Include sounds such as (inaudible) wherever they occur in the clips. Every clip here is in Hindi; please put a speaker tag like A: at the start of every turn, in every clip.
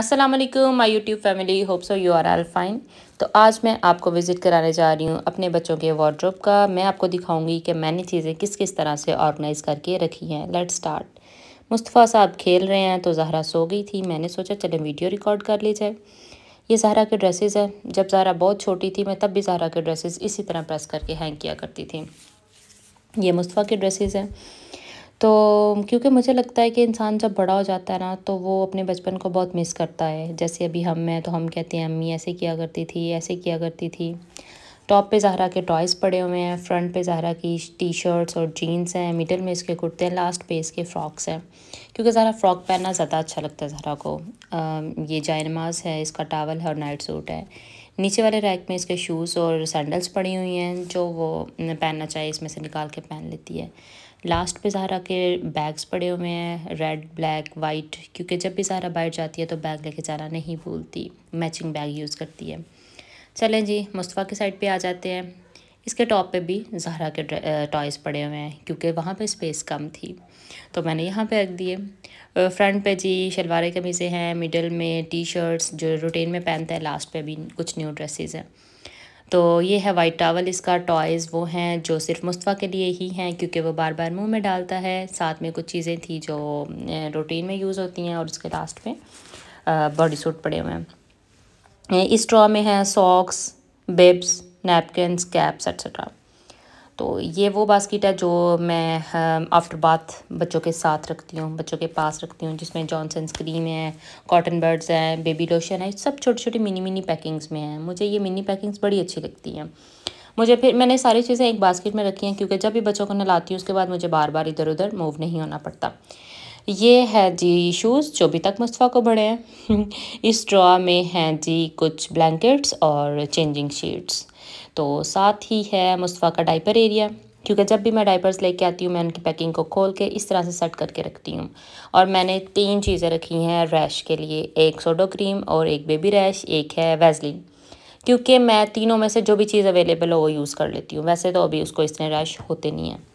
A: Aslam my YouTube family hope so you are all fine तो आज मैं आपको विज़िट कराने जा रही हूँ अपने बच्चों के वार्ड्रोप का मैं आपको दिखाऊंगी कि मैंने चीज़ें किस किस तरह से ऑर्गेनाइज़ करके रखी हैं लेट स्टार्ट मुस्तफ़ा साहब खेल रहे हैं तो जहरा सो गई थी मैंने सोचा चले वीडियो रिकॉर्ड कर ली जाए ये जहरा के ड्रेसेस हैं जब जहरा बहुत छोटी थी मैं तब भी जहरा के ड्रेसेस इसी तरह प्रेस करके हैंग किया करती थी ये मुस्तफ़ा के ड्रेसेस हैं तो क्योंकि मुझे लगता है कि इंसान जब बड़ा हो जाता है ना तो वो अपने बचपन को बहुत मिस करता है जैसे अभी हम हैं तो हम कहते हैं अम्मी ऐसे किया करती थी ऐसे किया करती थी टॉप पे जहरा के टॉयज़ पड़े हुए हैं फ्रंट पे जहरा की टी शर्ट्स और जीन्स हैं मिडिल में इसके कुर्ते हैं लास्ट पे इसके फ़्रॉक्स हैं क्योंकि ज़रा फ़्रॉक पहनना ज़्यादा अच्छा लगता है जहरा को आ, ये जायनमाज है इसका टावल है और नाइट सूट है नीचे वाले रैक में इसके शूज़ और सैंडल्स पड़ी हुई हैं जो वो पहनना चाहिए इसमें से निकाल के पहन लेती है लास्ट पे जहरा के बैग्स पड़े हुए हैं रेड ब्लैक वाइट क्योंकि जब भी जहरा बाहर जाती है तो बैग लेके जाना नहीं भूलती मैचिंग बैग यूज़ करती है चलें जी मुस्तफ़ा की साइड पे आ जाते हैं इसके टॉप पे भी जहरा के टॉयज़ पड़े हुए हैं क्योंकि वहाँ पे स्पेस कम थी तो मैंने यहाँ पे रख दिए फ्रंट पे जी शलवारें कमीज़ें हैं मिडल में टी शर्ट्स जो रूटीन में पहनते हैं लास्ट पे भी कुछ न्यू ड्रेसेस हैं तो ये है वाइट टावल इसका टॉयज़ वो हैं जो सिर्फ मुस्तफ़ा के लिए ही हैं क्योंकि वो बार बार मुंह में डालता है साथ में कुछ चीज़ें थी जो रूटीन में यूज़ होती हैं और उसके लास्ट में बॉडी सूट पड़े हुए हैं इस ड्रॉ में हैं socks bibs napkins caps extra तो ये वो बास्केट है जो मैं आफ्टर um, बाथ बच्चों के साथ रखती हूँ बच्चों के पास रखती हूँ जिसमें जॉनसन क्रीम है कॉटन बर्ड्स हैं बेबी लोशन है सब छोटी छोटी मिनी मिनी पैकिंग्स में हैं मुझे ये मिनी पैकिंग्स बड़ी अच्छी लगती हैं मुझे फिर मैंने सारी चीज़ें एक बास्केट में रखी हैं क्योंकि जब भी बच्चों को नहलाती हूँ उसके बाद मुझे बार बार इधर उधर मूव नहीं होना पड़ता ये है जी शूज़ जो अभी तक मुस्तफ़ा को बड़े हैं (laughs) इस ड्रॉ में हैं जी कुछ ब्लैंकेट्स और चेंजिंग शीट्स तो साथ ही है मुस्तफ़ा का डाइपर एरिया क्योंकि जब भी मैं डाइपर्स लेके आती हूँ मैं उनकी पैकिंग को खोल के इस तरह से सेट करके रखती हूँ और मैंने तीन चीज़ें रखी हैं रैश के लिए एक सोडो क्रीम और एक बेबी रैश एक है वैजलिन क्योंकि मैं तीनों में से जो भी चीज़ अवेलेबल हो वो यूज़ कर लेती हूँ वैसे तो अभी उसको इसने रैश होते नहीं हैं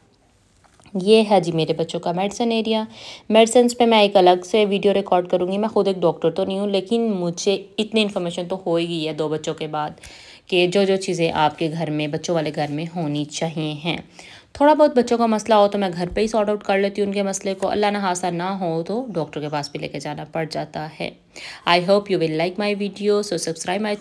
A: ये है जी मेरे बच्चों का मेडिसन एरिया मेडिसन पे मैं एक अलग से वीडियो रिकॉर्ड करूँगी मैं खुद एक डॉक्टर तो नहीं हूँ लेकिन मुझे इतनी इन्फॉर्मेशन तो हो ही है दो बच्चों के बाद कि जो जो चीज़ें आपके घर में बच्चों वाले घर में होनी चाहिए हैं थोड़ा बहुत बच्चों का मसला हो तो मैं घर पे ही सॉर्ट आउट कर लेती हूँ उनके मसले को अल्लाह ना हासा ना हो तो डॉक्टर के पास भी लेके जाना पड़ जाता है I hope you will like my video so subscribe my